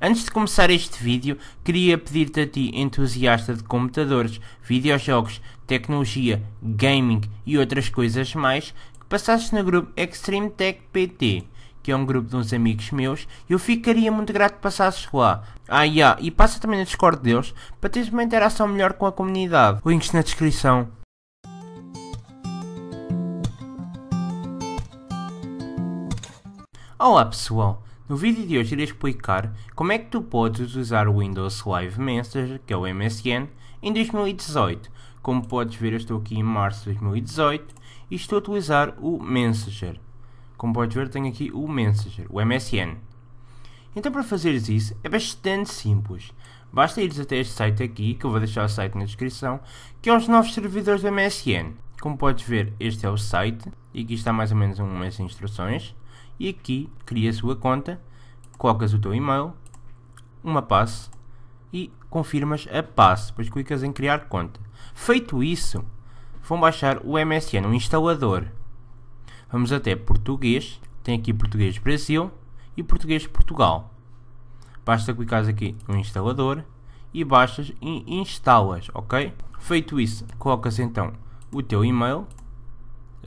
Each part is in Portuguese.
Antes de começar este vídeo, queria pedir-te a ti, entusiasta de computadores, videojogos, tecnologia, gaming e outras coisas mais, que passasses no grupo Extreme Tech PT, que é um grupo de uns amigos meus, e eu ficaria muito grato que passasses lá. Ah, yeah, e passa também no Discord deles, para teres uma interação melhor com a comunidade. Links na descrição. Olá pessoal, no vídeo de hoje irei explicar como é que tu podes usar o Windows Live Messenger, que é o MSN, em 2018. Como podes ver, eu estou aqui em março de 2018 e estou a utilizar o Messenger. Como podes ver, tenho aqui o Messenger, o MSN. Então para fazeres isso é bastante simples. Basta ires até este site aqui, que eu vou deixar o site na descrição, que é os novos servidores do MSN. Como podes ver, este é o site e aqui está mais ou menos umas instruções e aqui cria a sua conta, colocas o teu e-mail, uma passe e confirmas a passe, depois clicas em criar conta. Feito isso, vão baixar o MSN, o instalador. Vamos até português, tem aqui português Brasil e português Portugal. Basta clicar aqui no instalador e baixas e instalas, ok? Feito isso, colocas então o teu e-mail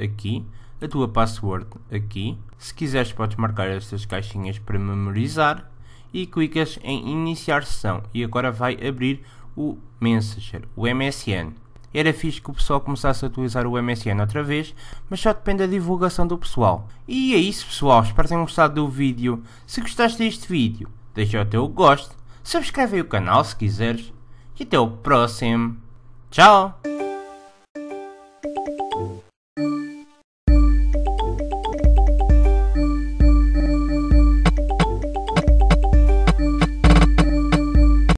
aqui, a tua password aqui. Se quiseres podes marcar estas caixinhas para memorizar e clicas em iniciar sessão e agora vai abrir o Messenger, o MSN. Era fixe que o pessoal começasse a utilizar o MSN outra vez, mas só depende da divulgação do pessoal. E é isso pessoal, espero que tenham gostado do vídeo. Se gostaste deste vídeo, deixa o teu gosto, subscreve o canal se quiseres e até o próximo. Tchau!